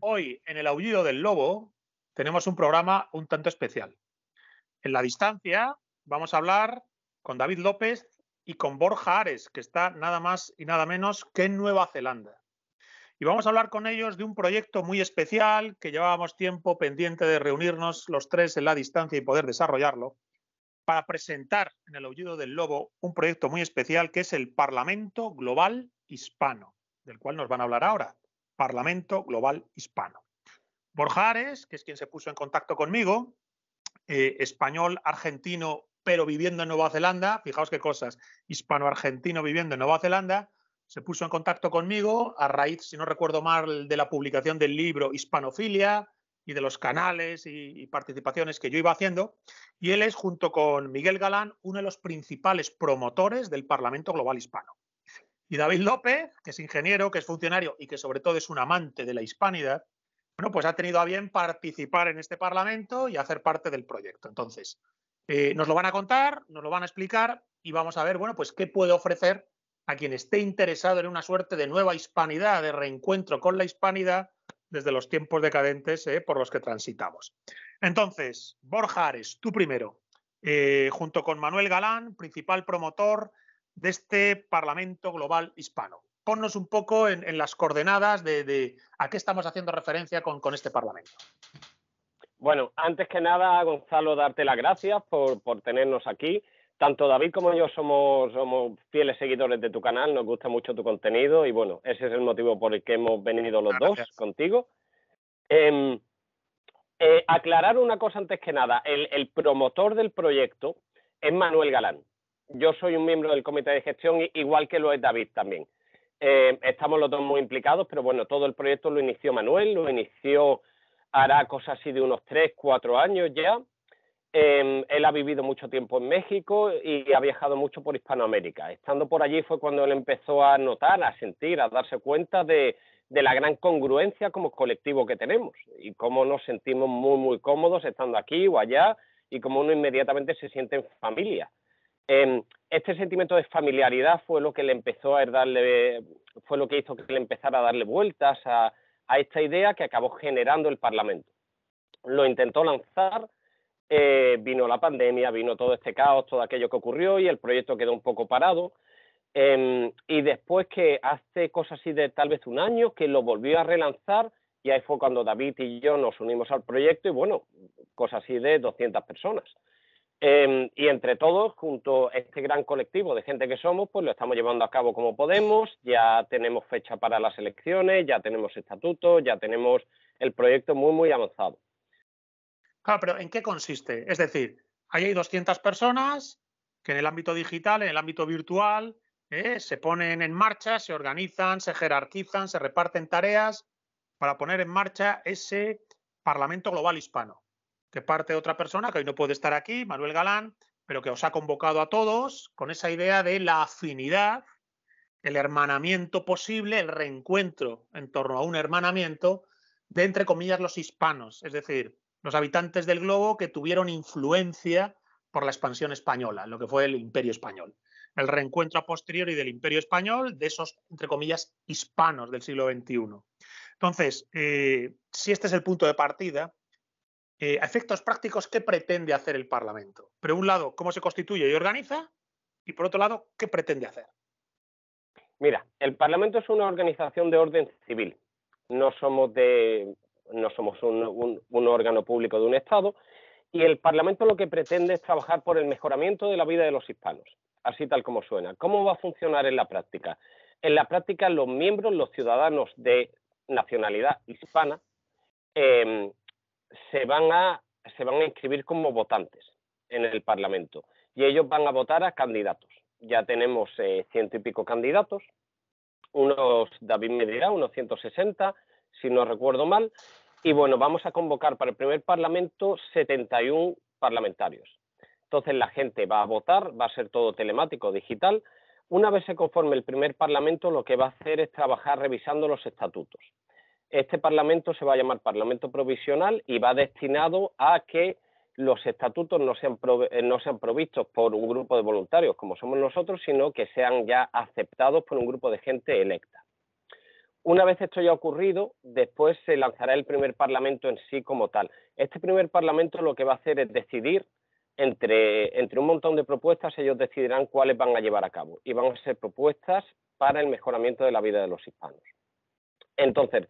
Hoy, en el aullido del lobo, tenemos un programa un tanto especial. En la distancia, vamos a hablar con David López y con Borja Ares, que está nada más y nada menos que en Nueva Zelanda. Y vamos a hablar con ellos de un proyecto muy especial que llevábamos tiempo pendiente de reunirnos los tres en la distancia y poder desarrollarlo, para presentar en el aullido del lobo un proyecto muy especial que es el Parlamento Global Hispano, del cual nos van a hablar ahora. Parlamento Global Hispano. Borjares, que es quien se puso en contacto conmigo, eh, español argentino, pero viviendo en Nueva Zelanda, fijaos qué cosas, hispano-argentino viviendo en Nueva Zelanda, se puso en contacto conmigo a raíz, si no recuerdo mal, de la publicación del libro Hispanofilia y de los canales y participaciones que yo iba haciendo. Y él es, junto con Miguel Galán, uno de los principales promotores del Parlamento Global Hispano. Y David López, que es ingeniero, que es funcionario y que sobre todo es un amante de la hispanidad, bueno, pues ha tenido a bien participar en este Parlamento y hacer parte del proyecto. Entonces, eh, nos lo van a contar, nos lo van a explicar y vamos a ver, bueno, pues qué puede ofrecer a quien esté interesado en una suerte de nueva hispanidad, de reencuentro con la hispanidad desde los tiempos decadentes eh, por los que transitamos. Entonces, Borja Ares, tú primero, eh, junto con Manuel Galán, principal promotor de este Parlamento Global Hispano. Ponnos un poco en, las coordenadas de, a qué estamos haciendo referencia con, con este Parlamento. Bueno, antes que nada, Gonzalo, darte las gracias por, tenernos aquí. Tanto David como yo somos, somos, fieles seguidores de tu canal, nos gusta mucho tu contenido y bueno, ese es el motivo por el que hemos venido los dos contigo. Em, eh, aclarar una cosa antes que nada, el promotor del proyecto es Manuel Galán yo soy un miembro del comité de gestión, igual que lo es David también. Eh, estamos los dos muy implicados, pero bueno, todo el proyecto lo inició Manuel, lo inició, hará cosas así de unos tres, cuatro años ya. Em, él ha vivido mucho tiempo en México y ha viajado mucho por Hispanoamérica. Estando por allí fue cuando él empezó a notar, a sentir, a darse cuenta de la gran congruencia como colectivo que tenemos y cómo nos sentimos muy, muy cómodos estando aquí o allá y cómo uno inmediatamente se siente en familia. Em, este sentimiento de familiaridad fue lo que le empezó a darle, fue lo que hizo que le empezara a darle vueltas a, esta idea que acabó generando el Parlamento. Lo intentó lanzar, eh, vino la pandemia, vino todo este caos, todo aquello que ocurrió y el proyecto quedó un poco parado. Em, y después que hace cosas así de tal vez un año, que lo volvió a relanzar y ahí fue cuando David y yo nos unimos al proyecto y bueno, cosas así de 200 personas. Em, y entre todos, junto a este gran colectivo de gente que somos, pues lo estamos llevando a cabo como podemos. Ya tenemos fecha para las elecciones, ya tenemos estatutos, ya tenemos el proyecto muy, muy avanzado. Claro, pero ¿en qué consiste? Es decir, ahí hay 200 personas que en el ámbito digital, en el ámbito virtual, eh, se ponen en marcha, se organizan, se jerarquizan, se reparten tareas para poner en marcha ese Parlamento Global Hispano de parte de otra persona que hoy no puede estar aquí, Manuel Galán, pero que os ha convocado a todos con esa idea de la afinidad, el hermanamiento posible, el reencuentro en torno a un hermanamiento de, entre comillas, los hispanos, es decir, los habitantes del globo que tuvieron influencia por la expansión española, lo que fue el imperio español. El reencuentro a posteriori del imperio español de esos, entre comillas, hispanos del siglo XXI. Entonces, eh, si este es el punto de partida, eh, a efectos prácticos, ¿qué pretende hacer el Parlamento? Por un lado, cómo se constituye y organiza, y por otro lado, ¿qué pretende hacer? Mira, el Parlamento es una organización de orden civil. No somos, de, no somos un, órgano público de un Estado, y el Parlamento lo que pretende es trabajar por el mejoramiento de la vida de los hispanos, así tal como suena. ¿Cómo va a funcionar en la práctica? En la práctica, los miembros, los ciudadanos de nacionalidad hispana, em, se van a, se van a inscribir como votantes en el Parlamento y ellos van a votar a candidatos. Ya tenemos eh, ciento y pico candidatos, unos, David me dirá, unos 160, si no recuerdo mal, y bueno, vamos a convocar para el primer Parlamento 71 parlamentarios. Entonces la gente va a votar, va a ser todo telemático, digital. Una vez se conforme el primer Parlamento, lo que va a hacer es trabajar revisando los estatutos. Este Parlamento se va a llamar Parlamento Provisional y va destinado a que los estatutos eh, no sean, provistos por un grupo de voluntarios, como somos nosotros, sino que sean ya aceptados por un grupo de gente electa. Una vez esto ya ocurrido, después se lanzará el primer Parlamento en sí como tal. Este primer Parlamento lo que va a hacer es decidir entre, entre un montón de propuestas, ellos decidirán cuáles van a llevar a cabo y van a ser propuestas para el mejoramiento de la vida de los hispanos. Entonces,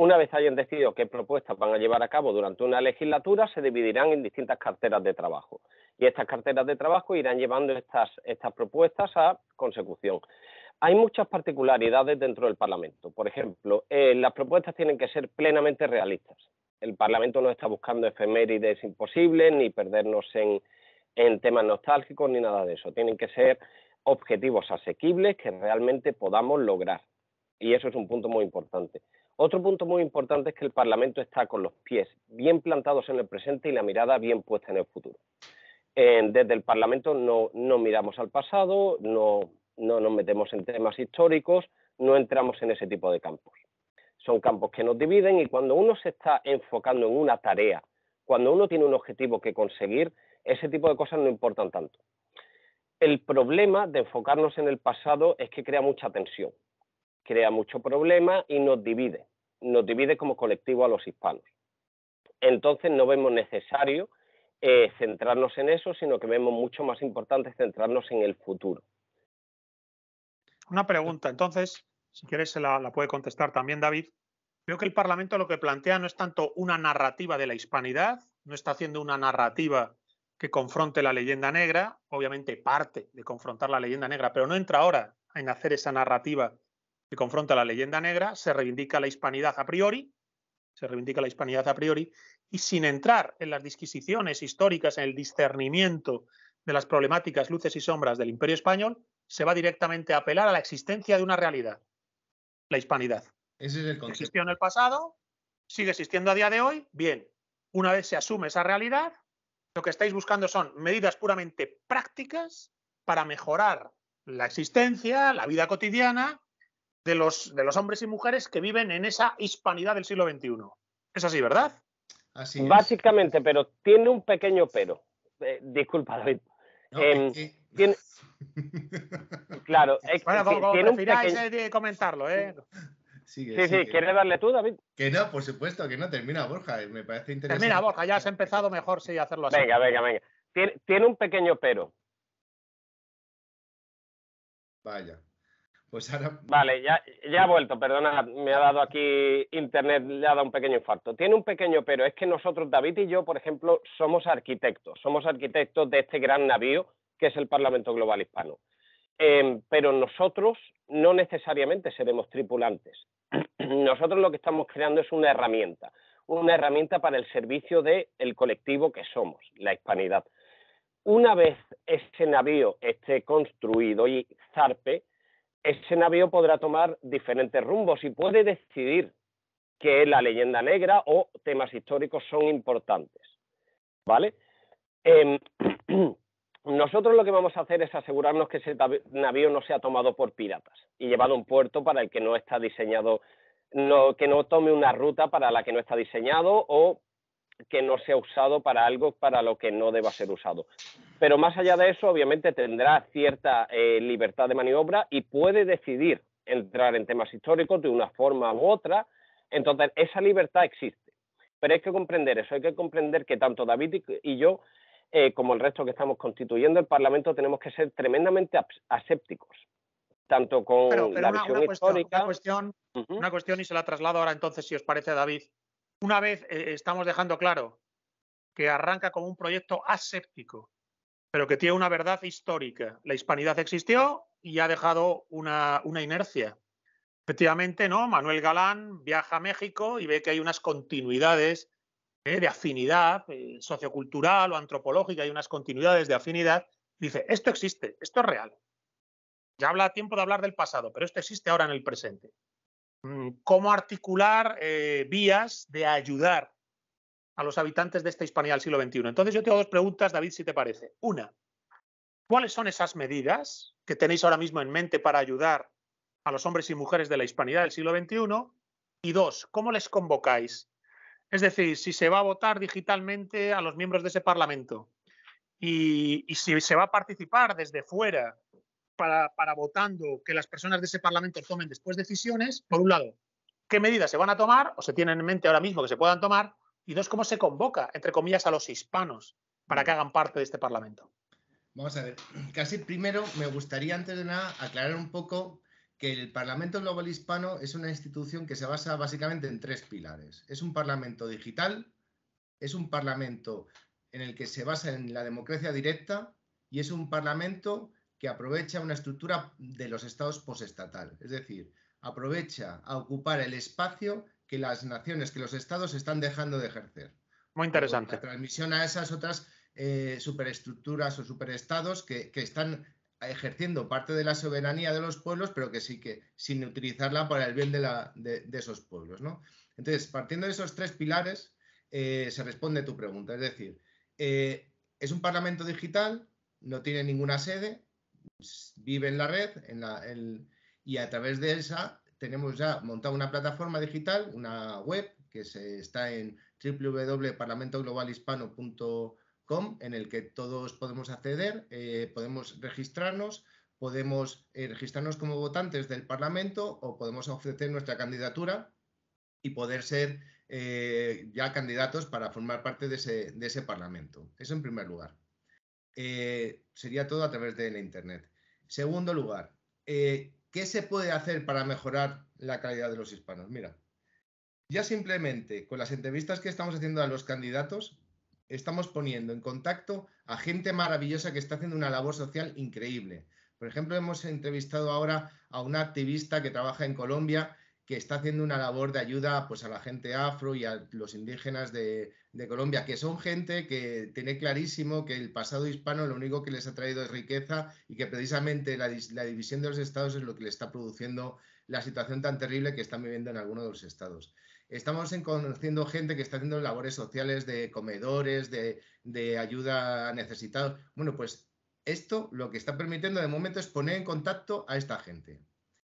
una vez hayan decidido qué propuestas van a llevar a cabo durante una legislatura, se dividirán en distintas carteras de trabajo. Y estas carteras de trabajo irán llevando estas, propuestas a consecución. Hay muchas particularidades dentro del Parlamento. Por ejemplo, eh, las propuestas tienen que ser plenamente realistas. El Parlamento no está buscando efemérides imposibles, ni perdernos en temas nostálgicos, ni nada de eso. Tienen que ser objetivos asequibles que realmente podamos lograr. Y eso es un punto muy importante. Otro punto muy importante es que el Parlamento está con los pies bien plantados en el presente y la mirada bien puesta en el futuro. desde el Parlamento no, miramos al pasado, no nos metemos en temas históricos, no entramos en ese tipo de campos. Son campos que nos dividen y cuando uno se está enfocando en una tarea, cuando uno tiene un objetivo que conseguir, ese tipo de cosas no importan tanto. El problema de enfocarnos en el pasado es que crea mucha tensión crea mucho problema y nos divide, nos divide como colectivo a los hispanos. Entonces no vemos necesario eh, centrarnos en eso, sino que vemos mucho más importante centrarnos en el futuro. Una pregunta, entonces, si quieres se la, la puede contestar también David. Creo que el Parlamento lo que plantea no es tanto una narrativa de la hispanidad, no está haciendo una narrativa que confronte la leyenda negra, obviamente parte de confrontar la leyenda negra, pero no entra ahora en hacer esa narrativa que confronta la leyenda negra, se reivindica la hispanidad a priori, se reivindica la hispanidad a priori, y sin entrar en las disquisiciones históricas, en el discernimiento de las problemáticas luces y sombras del imperio español, se va directamente a apelar a la existencia de una realidad, la hispanidad. Ese es el concepto. Existió en el pasado, sigue existiendo a día de hoy, bien, una vez se asume esa realidad, lo que estáis buscando son medidas puramente prácticas para mejorar la existencia, la vida cotidiana de los, de los hombres y mujeres que viven en esa hispanidad del siglo XXI. Es así, ¿verdad? Así Básicamente, pero tiene un pequeño pero. Eh, disculpa, David. Em, claro, bueno, que, eh, comentarlo, ¿eh? sí, sí, ¿quieres darle tú, David? Que no, por supuesto que no, termina Borja, eh, me parece interesante. Termina Borja, ya has empezado mejor, si hacerlo así. Venga, venga, venga. tiene un pequeño pero. Vaya. Pues vale, ya, ha vuelto, perdona, me ha dado aquí internet, le ha dado un pequeño infarto. Tiene un pequeño pero, es que nosotros, David y yo, por ejemplo, somos arquitectos, somos arquitectos de este gran navío que es el Parlamento Global Hispano. Em, pero nosotros no necesariamente seremos tripulantes. Nosotros lo que estamos creando es una herramienta, una herramienta para el servicio del colectivo que somos, la hispanidad. Una vez ese navío esté construido y zarpe, ese navío podrá tomar diferentes rumbos y puede decidir que la leyenda negra o temas históricos son importantes. ¿Vale? Em, nosotros lo que vamos a hacer es asegurarnos que ese navío no sea tomado por piratas y llevado a un puerto para el que no está diseñado, que no tome una ruta para la que no está diseñado o que no sea usado para algo para lo que no deba ser usado. Pero más allá de eso, obviamente tendrá cierta eh, libertad de maniobra y puede decidir entrar en temas históricos de una forma u otra. Entonces, esa libertad existe. Pero hay que comprender eso, hay que comprender que tanto David y yo, eh, como el resto que estamos constituyendo el Parlamento, tenemos que ser tremendamente asépticos tanto con la visión una cuestión, una cuestión, y se la traslado ahora entonces, si os parece, David, una vez eh, estamos dejando claro que arranca como un proyecto aséptico, pero que tiene una verdad histórica. La hispanidad existió y ha dejado una, inercia. Efectivamente, ¿no? Manuel Galán viaja a México y ve que hay unas continuidades ¿eh? de afinidad eh, sociocultural o antropológica, hay unas continuidades de afinidad. Dice, esto existe, esto es real. Ya habla a tiempo de hablar del pasado, pero esto existe ahora en el presente. Mm, cómo articular eh, vías de ayudar a los habitantes de esta Hispanía del siglo XXI. Entonces yo tengo dos preguntas, David, si te parece. Una, ¿cuáles son esas medidas que tenéis ahora mismo en mente para ayudar a los hombres y mujeres de la Hispanidad del siglo XXI? Y dos, ¿cómo les convocáis? Es decir, si se va a votar digitalmente a los miembros de ese Parlamento y si se va a participar desde fuera para, votando que las personas de ese Parlamento tomen después decisiones, por un lado, qué medidas se van a tomar o se tienen en mente ahora mismo que se puedan tomar, y dos, cómo se convoca, entre comillas, a los hispanos para que hagan parte de este Parlamento. Vamos a ver, casi primero me gustaría antes de nada aclarar un poco que el Parlamento Global Hispano es una institución que se basa básicamente en tres pilares. Es un Parlamento digital, es un Parlamento en el que se basa en la democracia directa y es un Parlamento que aprovecha una estructura de los estados postestatal, es decir, aprovecha a ocupar el espacio que las naciones, que los estados están dejando de ejercer. Muy interesante. La transmisión a esas otras eh, superestructuras o superestados que, están ejerciendo parte de la soberanía de los pueblos, pero que sí que sin utilizarla para el bien de, la, de, esos pueblos. Entonces, partiendo de esos tres pilares, eh, se responde tu pregunta. Es decir, eh, es un parlamento digital, no tiene ninguna sede, pues, vive en la red en y a través de esa tenemos ya montada una plataforma digital, una web que se está en www.parlamentoglobalhispano.com en el que todos podemos acceder, eh, podemos registrarnos, podemos eh, registrarnos como votantes del Parlamento o podemos ofrecer nuestra candidatura y poder ser eh, ya candidatos para formar parte de ese, de ese Parlamento. Eso en primer lugar. Eh, sería todo a través de la Internet. Segundo lugar, eh, ¿qué se puede hacer para mejorar la calidad de los hispanos? Mira, ya simplemente con las entrevistas que estamos haciendo a los candidatos, estamos poniendo en contacto a gente maravillosa que está haciendo una labor social increíble. Por ejemplo, hemos entrevistado ahora a una activista que trabaja en Colombia que está haciendo una labor de ayuda pues, a la gente afro y a los indígenas de, Colombia, que son gente que tiene clarísimo que el pasado hispano lo único que les ha traído es riqueza y que precisamente la, división de los estados es lo que le está produciendo la situación tan terrible que están viviendo en algunos de los estados. Estamos conociendo gente que está haciendo labores sociales de comedores, de, de ayuda a necesitados. Bueno, pues esto lo que está permitiendo de momento es poner en contacto a esta gente.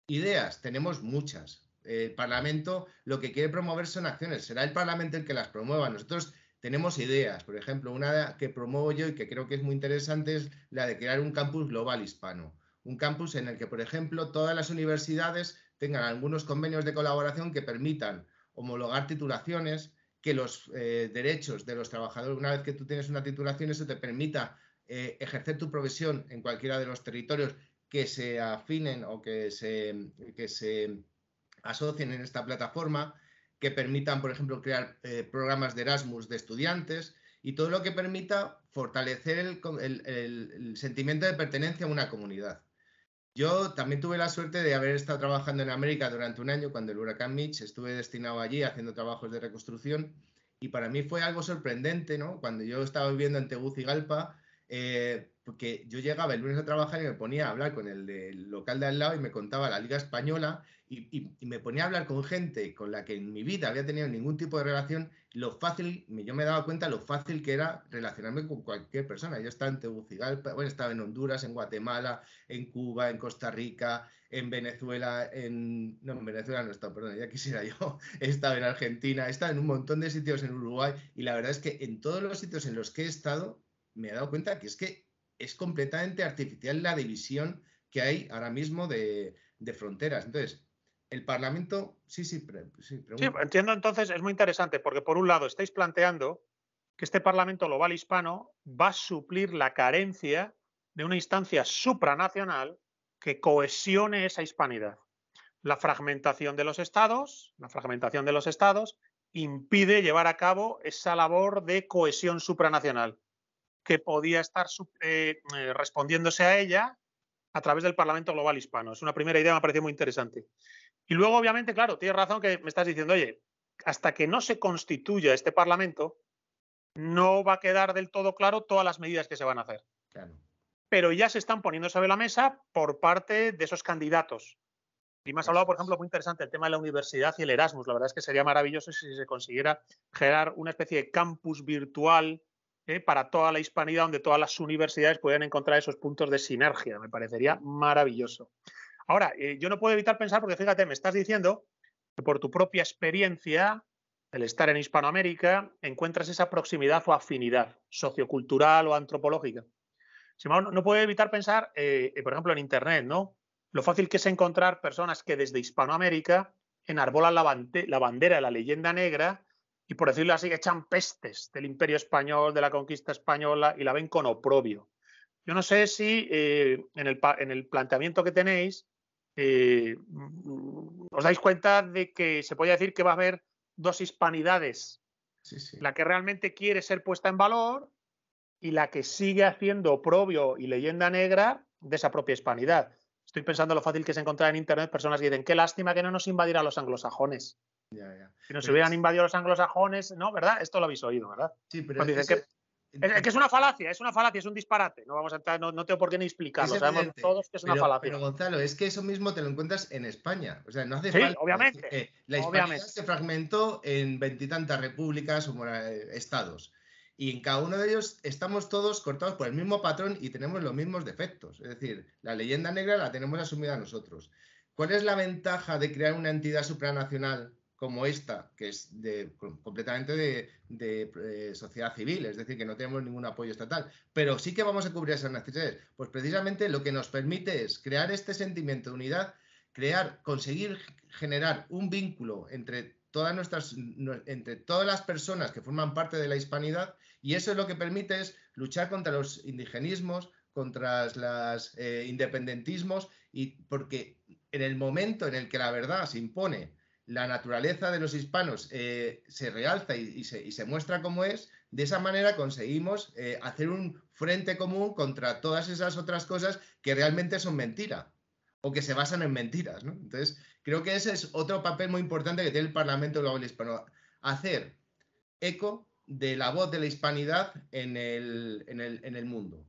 Ideas, tenemos muchas, el Parlamento lo que quiere promover son acciones, será el Parlamento el que las promueva. Nosotros tenemos ideas, por ejemplo, una que promuevo yo y que creo que es muy interesante es la de crear un campus global hispano. Un campus en el que, por ejemplo, todas las universidades tengan algunos convenios de colaboración que permitan homologar titulaciones, que los eh, derechos de los trabajadores, una vez que tú tienes una titulación, eso te permita eh, ejercer tu profesión en cualquiera de los territorios que se afinen o que se asocien en esta plataforma, que permitan, por ejemplo, crear eh, programas de Erasmus de estudiantes y todo lo que permita fortalecer el, sentimiento de pertenencia a una comunidad. Yo también tuve la suerte de haber estado trabajando en América durante un año cuando el huracán Mitch, estuve destinado allí haciendo trabajos de reconstrucción y para mí fue algo sorprendente, ¿no? Cuando yo estaba viviendo en Tegucigalpa, eh, porque yo llegaba el lunes a trabajar y me ponía a hablar con el del local de al lado y me contaba la Liga Española y, me ponía a hablar con gente con la que en mi vida había tenido ningún tipo de relación, lo fácil, yo me daba cuenta lo fácil que era relacionarme con cualquier persona. Yo estaba en Tegucigalpa, bueno, estaba en Honduras, en Guatemala, en Cuba, en Costa Rica, en Venezuela, en... No, en Venezuela no estaba, perdón, ya quisiera yo. He estado en Argentina, he estado en un montón de sitios en Uruguay y la verdad es que en todos los sitios en los que he estado me he dado cuenta que es que es completamente artificial la división que hay ahora mismo de, fronteras. Entonces, el Parlamento, sí, sí, pre, sí, entiendo entonces, es muy interesante, porque por un lado estáis planteando que este Parlamento global hispano va a suplir la carencia de una instancia supranacional que cohesione esa hispanidad. La fragmentación de los estados, la fragmentación de los estados impide llevar a cabo esa labor de cohesión supranacional que podía estar eh, eh, respondiéndose a ella a través del Parlamento Global Hispano. Es una primera idea, me pareció muy interesante. Y luego, obviamente, claro, tienes razón que me estás diciendo, oye, hasta que no se constituya este Parlamento, no va a quedar del todo claro todas las medidas que se van a hacer. Pero ya se están poniendo sobre la mesa por parte de esos candidatos. Y me has hablado, por ejemplo, muy interesante el tema de la universidad y el Erasmus. La verdad es que sería maravilloso si se consiguiera generar una especie de campus virtual ¿eh? para toda la hispanidad, donde todas las universidades pueden encontrar esos puntos de sinergia. Me parecería maravilloso. Ahora, eh, yo no puedo evitar pensar, porque fíjate, me estás diciendo que por tu propia experiencia, el estar en Hispanoamérica, encuentras esa proximidad o afinidad sociocultural o antropológica. Sin no puedo evitar pensar, eh, por ejemplo, en Internet, ¿no? Lo fácil que es encontrar personas que desde Hispanoamérica enarbolan la, la bandera de la leyenda negra y por decirlo así, echan pestes del imperio español, de la conquista española y la ven con oprobio. Yo no sé si eh, en, el, planteamiento que tenéis eh, mm, os dais cuenta de que se puede decir que va a haber dos hispanidades. La que realmente quiere ser puesta en valor y la que sigue haciendo oprobio y leyenda negra de esa propia hispanidad. Estoy pensando lo fácil que se encontrar en Internet personas que dicen, qué lástima que no nos invadirán los anglosajones. Si nos hubieran invadido los anglosajones, ¿no? ¿Verdad? Esto lo habéis oído, ¿verdad? Sí, pero es, que, es, una falacia, es una falacia, es un disparate. No vamos a no, tengo por qué ni explicarlo. Sabemos todos que es una falacia. Pero Gonzalo, es que eso mismo te lo encuentras en España. O sea, no hace Obviamente. la España se fragmentó en veintitantas repúblicas o eh, estados. Y en cada uno de ellos estamos todos cortados por el mismo patrón y tenemos los mismos defectos. Es decir, la leyenda negra la tenemos asumida nosotros. ¿Cuál es la ventaja de crear una entidad supranacional como esta, que es de, completamente de, eh, sociedad civil, es decir, que no tenemos ningún apoyo estatal, pero sí que vamos a cubrir esas necesidades. Pues precisamente lo que nos permite es crear este sentimiento de unidad, crear, conseguir generar un vínculo entre todas nuestras, entre todas las personas que forman parte de la hispanidad y eso es lo que permite es luchar contra los indigenismos, contra los eh, independentismos y porque en el momento en el que la verdad se impone la naturaleza de los hispanos eh, se realza y, se, muestra como es, de esa manera conseguimos eh, hacer un frente común contra todas esas otras cosas que realmente son mentira o que se basan en mentiras. Entonces, creo que ese es otro papel muy importante que tiene el Parlamento Global Hispano, hacer eco de la voz de la hispanidad en el, mundo.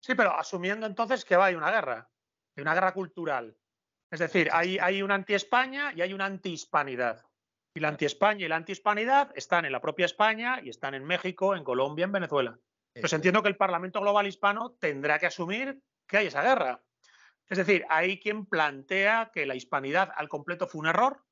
Sí, pero asumiendo entonces que va, a hay una guerra, una guerra cultural es decir, hay, una anti-España y hay una anti-hispanidad. Y la anti-España y la anti-hispanidad están en la propia España y están en México, en Colombia, en Venezuela. Pues entiendo que el Parlamento Global Hispano tendrá que asumir que hay esa guerra. Es decir, hay quien plantea que la hispanidad al completo fue un error,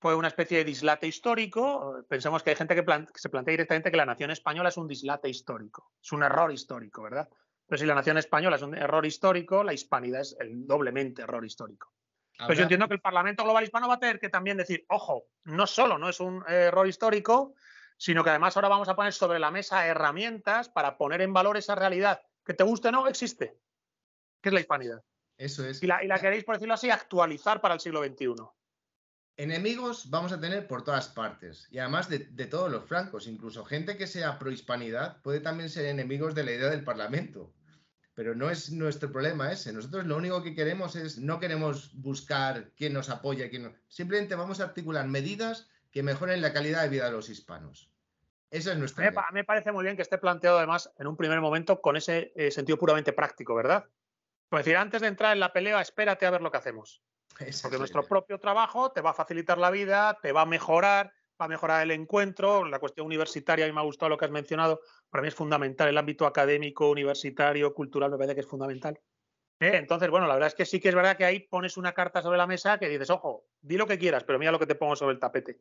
fue una especie de dislate histórico. Pensemos que hay gente que se plantea directamente que la nación española es un dislate histórico, es un error histórico, ¿verdad? Pero si la nación española es un error histórico, la hispanidad es el doblemente error histórico. Pero pues yo entiendo que el Parlamento Global Hispano va a tener que también decir, ojo, no solo no es un error histórico, sino que además ahora vamos a poner sobre la mesa herramientas para poner en valor esa realidad que te guste o no, existe, que es la hispanidad. Eso es. Y la, queréis, por decirlo así, actualizar para el siglo XXI. Enemigos vamos a tener por todas partes, y además de, de todos los francos, incluso gente que sea prohispanidad puede también ser enemigos de la idea del Parlamento pero no es nuestro problema ese. ¿eh? Nosotros lo único que queremos es, no queremos buscar quién nos apoya, quién Simplemente vamos a articular medidas que mejoren la calidad de vida de los hispanos. Esa es nuestra. Me, me parece muy bien que esté planteado además en un primer momento con ese eh, sentido puramente práctico, ¿verdad? Pues decir, antes de entrar en la pelea, espérate a ver lo que hacemos. Porque nuestro propio trabajo te va a facilitar la vida, te va a mejorar, va mejorar el encuentro. La cuestión universitaria, a mí me ha gustado lo que has mencionado, para mí es fundamental. El ámbito académico, universitario, cultural, me parece que es fundamental. ¿Eh? Entonces, bueno, la verdad es que sí que es verdad que ahí pones una carta sobre la mesa que dices, ojo, di lo que quieras, pero mira lo que te pongo sobre el tapete.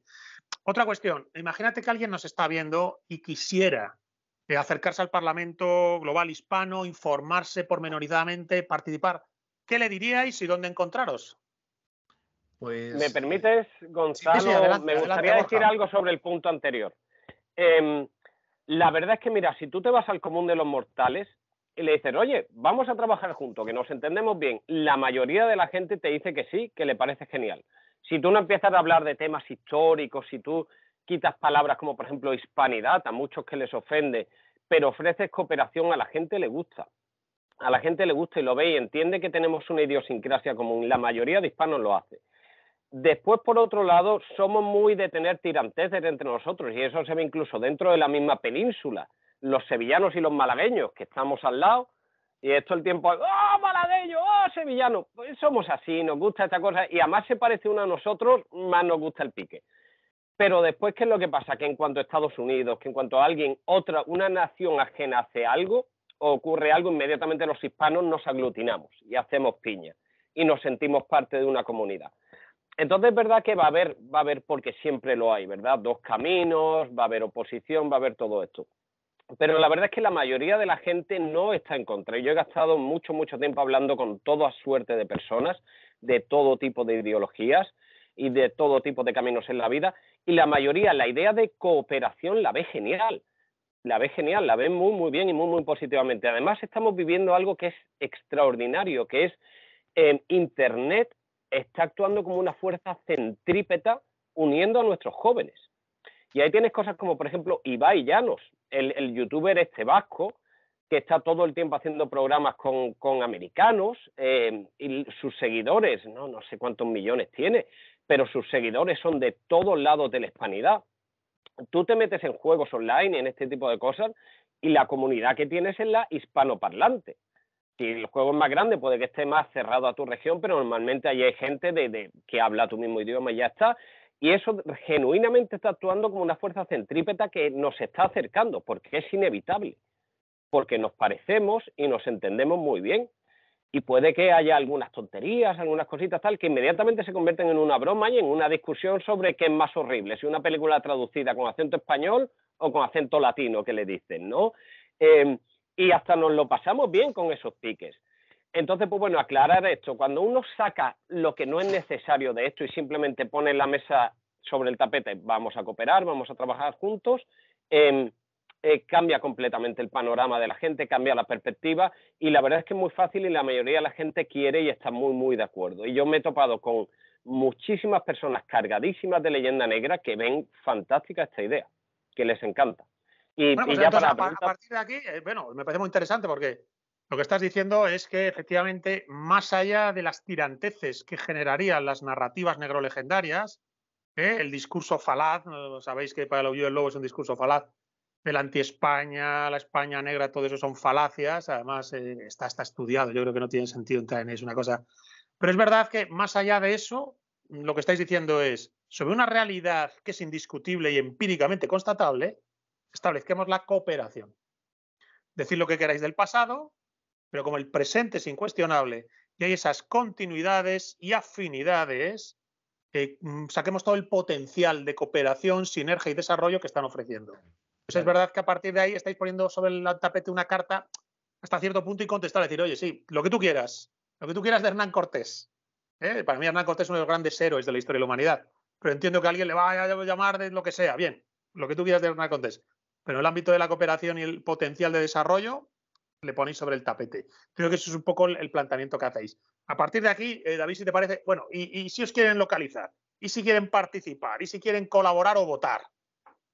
Otra cuestión, imagínate que alguien nos está viendo y quisiera eh, acercarse al Parlamento Global Hispano, informarse pormenorizadamente, participar. ¿Qué le diríais y dónde encontraros? Pues ¿Me permites, Gonzalo? me gustaría decir algo sobre el punto anterior. Em, la verdad es que, mira, si tú te vas al común de los mortales y le dices, oye, vamos a trabajar juntos, que nos entendemos bien, la mayoría de la gente te dice que sí, que le parece genial. Si tú no empiezas a hablar de temas históricos, si tú quitas palabras como, por ejemplo, hispanidad, a muchos que les ofende, pero ofreces cooperación, a la gente le gusta. A la gente le gusta y lo ve y entiende que tenemos una idiosincrasia común. La mayoría de hispanos lo hace. Después, por otro lado, somos muy de tener tirantes entre nosotros y eso se ve incluso dentro de la misma península. Los sevillanos y los malagueños, que estamos al lado, y esto el tiempo, ¡ah, ¡Oh, malagueño! ¡ah, ¡Oh, sevillano! Pues somos así, nos gusta esta cosa y a más se parece uno a nosotros, más nos gusta el pique. Pero después, ¿qué es lo que pasa? Que en cuanto a Estados Unidos, que en cuanto a alguien, otra, una nación ajena hace algo, o ocurre algo, inmediatamente los hispanos nos aglutinamos y hacemos piña y nos sentimos parte de una comunidad entonces es verdad que va a haber, va a haber, porque siempre lo hay, ¿verdad? Dos caminos, va a haber oposición, va a haber todo esto. Pero la verdad es que la mayoría de la gente no está en contra. Yo he gastado mucho, mucho tiempo hablando con toda suerte de personas, de todo tipo de ideologías y de todo tipo de caminos en la vida. Y la mayoría, la idea de cooperación la ve genial. La ve genial, la ve muy, muy bien y muy, muy positivamente. Además, estamos viviendo algo que es extraordinario, que es eh, Internet está actuando como una fuerza centrípeta uniendo a nuestros jóvenes. Y ahí tienes cosas como, por ejemplo, Ibai Llanos, el, youtuber este vasco, que está todo el tiempo haciendo programas con, americanos eh, y sus seguidores, no, no sé cuántos millones tiene, pero sus seguidores son de todos lados de la hispanidad. Tú te metes en juegos online, en este tipo de cosas, y la comunidad que tienes es la hispanoparlante si el juego es más grande, puede que esté más cerrado a tu región, pero normalmente hay gente de, que habla tu mismo idioma y ya está. Y eso genuinamente está actuando como una fuerza centrípeta que nos está acercando, porque es inevitable, porque nos parecemos y nos entendemos muy bien. Y puede que haya algunas tonterías, algunas cositas tal, que inmediatamente se convierten en una broma y en una discusión sobre qué es más horrible, si una película traducida con acento español o con acento latino, que le dicen, ¿no? Em, y hasta nos lo pasamos bien con esos piques. Entonces, pues bueno, aclarar esto. Cuando uno saca lo que no es necesario de esto y simplemente pone la mesa sobre el tapete, vamos a cooperar, vamos a trabajar juntos, em, eh, cambia completamente el panorama de la gente, cambia la perspectiva y la verdad es que es muy fácil y la mayoría de la gente quiere y está muy, muy de acuerdo. Y yo me he topado con muchísimas personas cargadísimas de leyenda negra que ven fantástica esta idea, que les encanta. Y, bueno, pues ya para partir de aquí, eh, bueno, me parece muy interesante porque lo que estás diciendo es que efectivamente, más allá de las tiranteces que generarían las narrativas negrolegendarias, ¿eh? el discurso falaz, sabéis que para el oído del lobo es un discurso falaz, el anti-España, la España negra, todo eso son falacias, además eh, está, está estudiado, yo creo que no tiene sentido entrar en eso, una cosa. Pero es verdad que más allá de eso, lo que estáis diciendo es, sobre una realidad que es indiscutible y empíricamente constatable, establezcamos la cooperación. Decir lo que queráis del pasado, pero como el presente es incuestionable y hay esas continuidades y afinidades, mm, saquemos todo el potencial de cooperación, sinergia y desarrollo que están ofreciendo. Pues es verdad que a partir de ahí estáis poniendo sobre el tapete una carta hasta cierto punto y contestar, decir, oye, sí, lo que tú quieras, lo que tú quieras de Hernán Cortés. ¿eh? Para mí Hernán Cortés es uno de los grandes héroes de la historia de la humanidad, pero entiendo que alguien le va a llamar de lo que sea, bien, lo que tú quieras de Hernán Cortés pero el ámbito de la cooperación y el potencial de desarrollo le ponéis sobre el tapete. Creo que eso es un poco el, planteamiento que hacéis. A partir de aquí, eh, David, si te parece, bueno, y, si os quieren localizar, y si quieren participar, y si quieren colaborar o votar.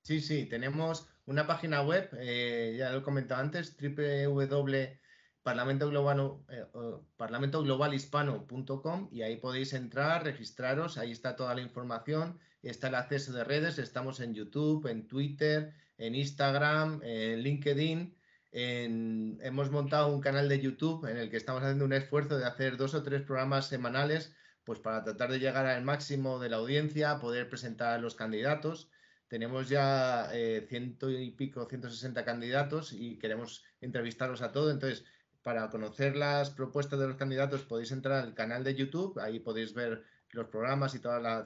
Sí, sí, tenemos una página web, eh, ya lo he comentado antes, www.parlamentoglobalhispano.com eh, y ahí podéis entrar, registraros, ahí está toda la información, está el acceso de redes, estamos en YouTube, en Twitter, en Instagram, en LinkedIn. hemos montado un canal de YouTube en el que estamos haciendo un esfuerzo de hacer dos o tres programas semanales pues para tratar de llegar al máximo de la audiencia, poder presentar a los candidatos. Tenemos ya eh, ciento y pico, 160 candidatos y queremos entrevistarlos a todos. Entonces, para conocer las propuestas de los candidatos podéis entrar al canal de YouTube, ahí podéis ver los programas y toda la,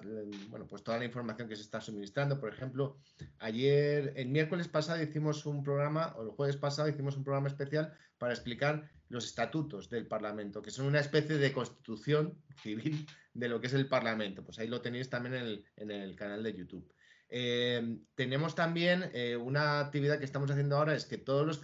bueno, pues toda la información que se está suministrando. Por ejemplo, ayer, el miércoles pasado hicimos un programa, o el jueves pasado hicimos un programa especial para explicar los estatutos del Parlamento, que son una especie de constitución civil de lo que es el Parlamento. Pues ahí lo tenéis también en el, canal de YouTube. Eh, tenemos también eh, una actividad que estamos haciendo ahora, es que todos los,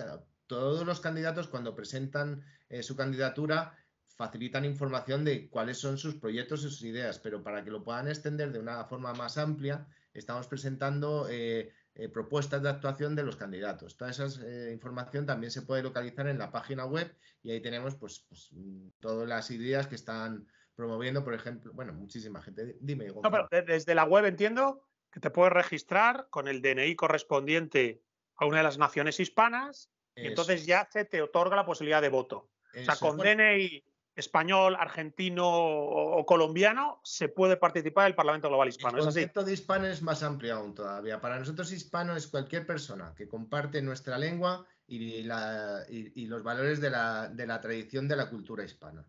todos los candidatos cuando presentan eh, su candidatura facilitan información de cuáles son sus proyectos y sus ideas, pero para que lo puedan extender de una forma más amplia, estamos presentando eh, eh, propuestas de actuación de los candidatos. Toda esa eh, información también se puede localizar en la página web y ahí tenemos pues, pues todas las ideas que están promoviendo, por ejemplo, bueno, muchísima gente. Dime, Gonzalo. desde la web entiendo que te puedes registrar con el DNI correspondiente a una de las naciones hispanas, y entonces ya se te otorga la posibilidad de voto. o sea, con DNI español, argentino o, colombiano se puede participar del el Parlamento Global Hispano. El concepto de hispano es más amplio aún todavía. Para nosotros hispano es cualquier persona que comparte nuestra lengua y, la, los valores de la, tradición de la cultura hispana.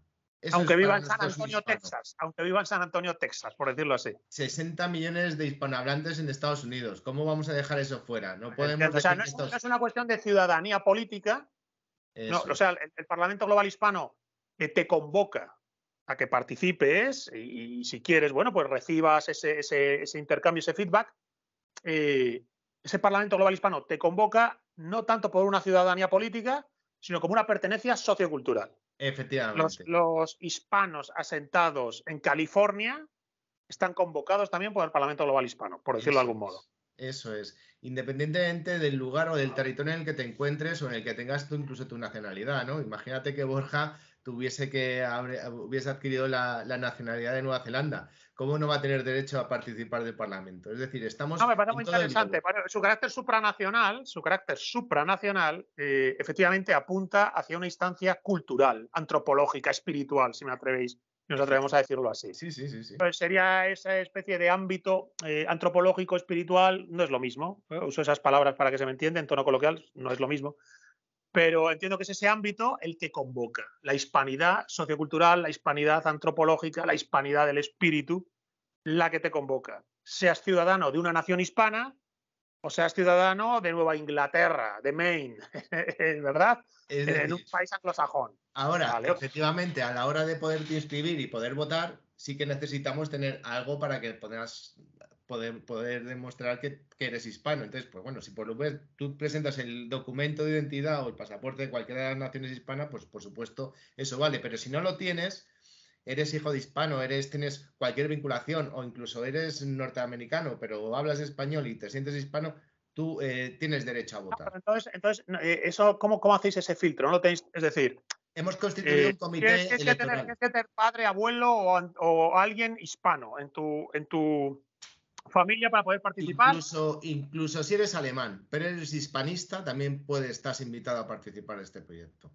aunque viva en San Antonio, Texas, aunque viva en San Antonio, Texas, por decirlo así. 60 millones de hispanohablantes en Estados Unidos. ¿Cómo vamos a dejar eso fuera? No podemos. O sea, no es, una cuestión de ciudadanía política, No, o sea, el, Parlamento Global Hispano eh, te convoca a que participes y, si quieres, bueno, pues recibas ese, intercambio, ese feedback. Eh, ese Parlamento Global Hispano te convoca no tanto por una ciudadanía política, sino como una pertenencia sociocultural. Efectivamente. Los, hispanos asentados en California están convocados también por el Parlamento Global Hispano, por decirlo de algún modo. Eso es. Independientemente del lugar o del territorio en el que te encuentres o en el que tengas tú incluso tu nacionalidad, ¿no? Imagínate que Borja tuviese que hubiese adquirido la, nacionalidad de Nueva Zelanda. ¿Cómo no va a tener derecho a participar del Parlamento? Es decir, estamos. No, me parece muy interesante. Su carácter supranacional, su carácter supranacional, eh, efectivamente apunta hacia una instancia cultural, antropológica, espiritual, si me atrevéis. Nos atrevemos a decirlo así. Sí, sí, sí. sería esa especie de ámbito eh, antropológico, espiritual, no es lo mismo. Uso esas palabras para que se me entienda en tono coloquial, no es lo mismo pero entiendo que es ese ámbito el que convoca la hispanidad sociocultural, la hispanidad antropológica, la hispanidad del espíritu, la que te convoca. Seas ciudadano de una nación hispana o seas ciudadano de Nueva Inglaterra, de Maine, ¿verdad? Es en un país anglosajón. Ahora, efectivamente, a la hora de poderte inscribir y poder votar, sí que necesitamos tener algo para que puedas poder, demostrar que, eres hispano. Entonces, pues bueno, si por lo menos tú presentas el documento de identidad o el pasaporte de cualquiera de las naciones hispanas, pues por supuesto eso vale. Pero si no lo tienes, eres hijo de hispano, eres, tienes cualquier vinculación o incluso eres norteamericano, pero hablas español y te sientes hispano, tú eh, tienes derecho a votar. entonces, entonces eh, eso, ¿cómo, ¿cómo hacéis ese filtro? ¿No tenéis? Es decir, Hemos constituido eh, un comité que tener padre, abuelo o, alguien hispano en tu, en tu familia para poder participar. Incluso, incluso si eres alemán, pero eres hispanista, también puedes, estar invitado a participar en este proyecto.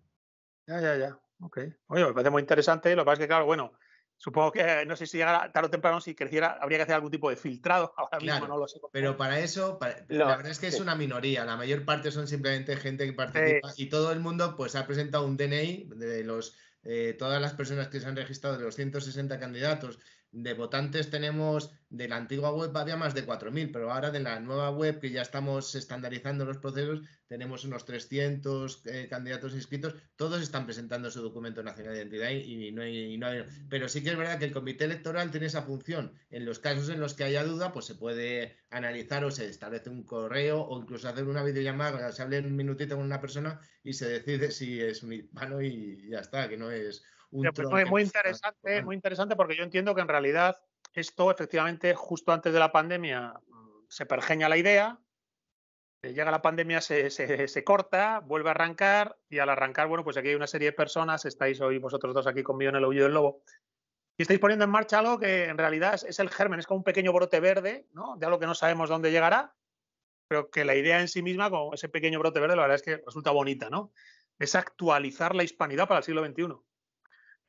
Ya, ya, ya. Ok. Oye, me parece muy interesante. Lo que pasa es que, claro, bueno, supongo que no sé si llegará tarde o temprano, si creciera, habría que hacer algún tipo de filtrado. Ahora mismo no lo sé. Pero para eso, la verdad es que es una minoría. La mayor parte son simplemente gente que participa y todo el mundo pues ha presentado un DNI de los eh, todas las personas que se han registrado de los 160 candidatos, de votantes tenemos, de la antigua web había más de 4.000, pero ahora de la nueva web que ya estamos estandarizando los procesos, tenemos unos 300 eh, candidatos inscritos, todos están presentando su documento nacional de identidad y, no, hay no hay... Pero sí que es verdad que el comité electoral tiene esa función. En los casos en los que haya duda, pues se puede analizar o se establece un correo o incluso hacer una videollamada, se hable un minutito con una persona y se decide si es mi hispano y ya está, que no es un... muy interesante, muy interesante porque yo entiendo que en realidad esto efectivamente justo antes de la pandemia mm, se pergeña la idea, eh, llega la pandemia, se, corta, vuelve a arrancar y al arrancar, bueno, pues aquí hay una serie de personas, estáis hoy vosotros dos aquí conmigo en el Oído del Lobo, y estáis poniendo en marcha algo que en realidad es, el germen, es como un pequeño brote verde, ¿no? De algo que no sabemos dónde llegará, pero que la idea en sí misma, como ese pequeño brote verde, la verdad es que resulta bonita, ¿no? Es actualizar la hispanidad para el siglo XXI,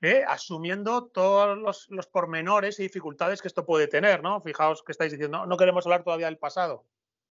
¿eh? asumiendo todos los, pormenores y dificultades que esto puede tener, ¿no? Fijaos que estáis diciendo, no, queremos hablar todavía del pasado,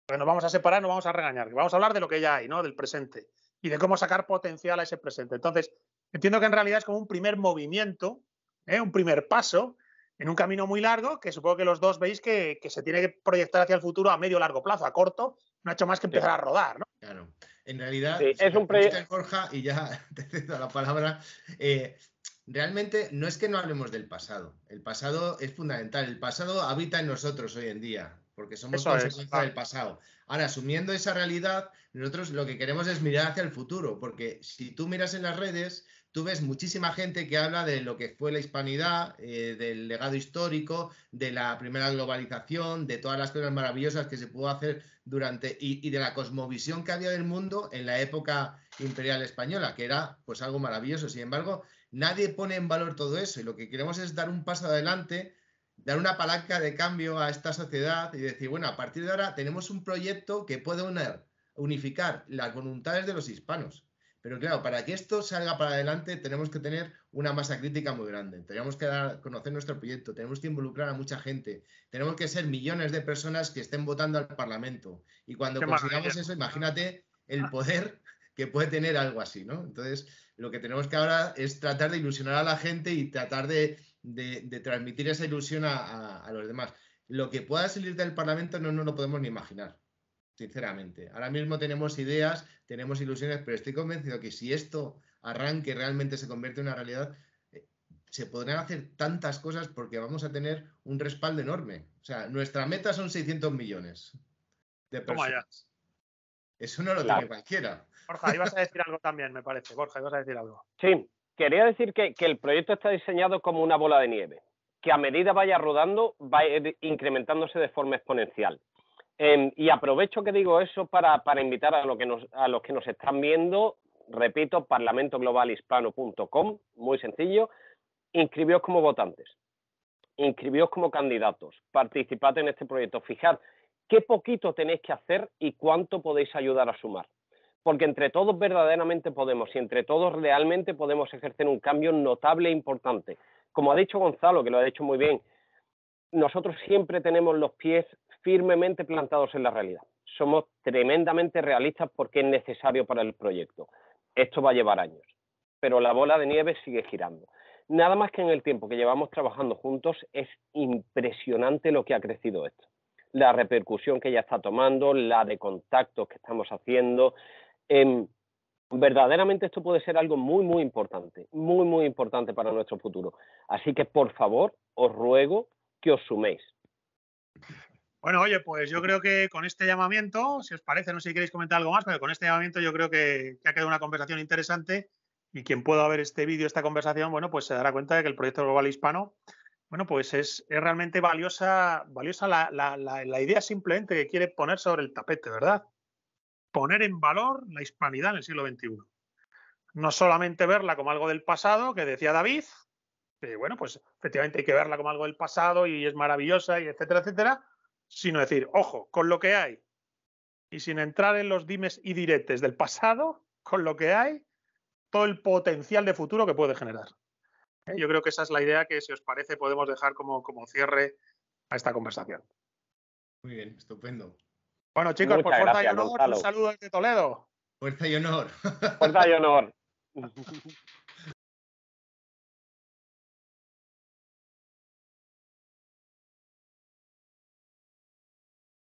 porque nos vamos a separar, nos vamos a regañar, vamos a hablar de lo que ya hay, ¿no? Del presente y de cómo sacar potencial a ese presente. Entonces, entiendo que en realidad es como un primer movimiento ¿eh? un primer paso en un camino muy largo que supongo que los dos veis que, se tiene que proyectar hacia el futuro a medio largo plazo, a corto, no ha hecho más que empezar a rodar, ¿no? Claro. En realidad, sí, es un Jorge, y ya te cedo la palabra. Eh, realmente no es que no hablemos del pasado. El pasado es fundamental. El pasado habita en nosotros hoy en día, porque somos Eso del pasado. Ahora, asumiendo esa realidad, nosotros lo que queremos es mirar hacia el futuro, porque si tú miras en las redes, tú ves muchísima gente que habla de lo que fue la hispanidad, eh, del legado histórico, de la primera globalización, de todas las cosas maravillosas que se pudo hacer durante y, y, de la cosmovisión que había del mundo en la época imperial española, que era pues algo maravilloso. Sin embargo, nadie pone en valor todo eso y lo que queremos es dar un paso adelante, dar una palanca de cambio a esta sociedad y decir, bueno, a partir de ahora tenemos un proyecto que puede unir, unificar las voluntades de los hispanos. Pero claro, para que esto salga para adelante tenemos que tener una masa crítica muy grande, tenemos que dar, conocer nuestro proyecto, tenemos que involucrar a mucha gente, tenemos que ser millones de personas que estén votando al Parlamento. Y cuando consigamos eso, imagínate el ah. poder que puede tener algo así, ¿no? Entonces, lo que tenemos que ahora es tratar de ilusionar a la gente y tratar de, transmitir esa ilusión a, los demás. Lo que pueda salir del Parlamento no lo podemos ni imaginar sinceramente. Ahora mismo tenemos ideas, tenemos ilusiones, pero estoy convencido que si esto arranque realmente se convierte en una realidad, eh, se podrán hacer tantas cosas porque vamos a tener un respaldo enorme. O sea, nuestra meta son 600 millones de personas. Eso no lo tiene cualquiera. Borja, ibas a decir algo también, me parece. Borja, ibas a decir algo. Sí, quería decir que, que el proyecto está diseñado como una bola de nieve, que a medida vaya rodando va a ir incrementándose de forma exponencial. Em, y aprovecho que digo eso para, invitar a, que a los que nos están viendo, repito, parlamentoglobalhispano.com, muy sencillo, inscribíos como votantes, inscribíos como candidatos, participad en este proyecto, fijad qué poquito tenéis que hacer y cuánto podéis ayudar a sumar. Porque entre todos verdaderamente podemos y entre todos realmente podemos ejercer un cambio notable e importante. Como ha dicho Gonzalo, que lo ha dicho muy bien, nosotros siempre tenemos los pies firmemente plantados en la realidad. Somos tremendamente realistas porque es necesario para el proyecto. Esto va a llevar años, pero la bola de nieve sigue girando. Nada más que en el tiempo que llevamos trabajando juntos es impresionante lo que ha crecido esto. La repercusión que ya está tomando, la de contactos que estamos haciendo. Em, verdaderamente esto puede ser algo muy, muy importante, muy, muy importante para nuestro futuro. Así que, por favor, os ruego que os suméis. Bueno, oye, pues yo creo que con este llamamiento, si os parece, no sé si queréis comentar algo más, pero con este llamamiento yo creo que, ha quedado una conversación interesante y quien pueda ver este vídeo, esta conversación, bueno, pues se dará cuenta de que el proyecto global hispano, bueno, pues es, es realmente valiosa, valiosa la, la, la, la, idea simplemente que quiere poner sobre el tapete, ¿verdad? Poner en valor la hispanidad en el siglo XXI. No solamente verla como algo del pasado, que decía David, que bueno, pues efectivamente hay que verla como algo del pasado y es maravillosa y etcétera, etcétera, sino decir, ojo, con lo que hay, y sin entrar en los dimes y diretes del pasado, con lo que hay, todo el potencial de futuro que puede generar. ¿Eh? Yo creo que esa es la idea que, si os parece, podemos dejar como, como cierre a esta conversación. Muy bien, estupendo. Bueno, chicos, por pues fuerza y honor, un saludo desde Toledo. Fuerza y honor. Fuerza y honor.